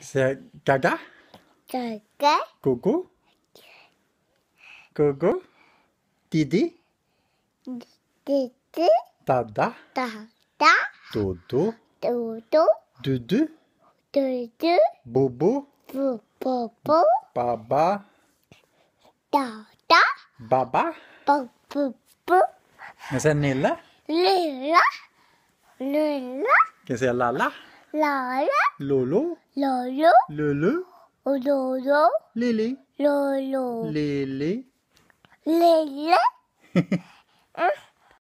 Säg gaga. Gaga. Gogo. Gogo. Didi. Didi. Dada. Dada. Dodo. Dodo. Dudu. Dudu. Bobo. Bobo. Baba. Dada. Baba. Bobo. Men säga Nille. Lilla. Lilla. Kan säga Lalla? Lalla. Lolo. Lolo. Lolo. Lolo. Lily. Lolo. Lily. Lily.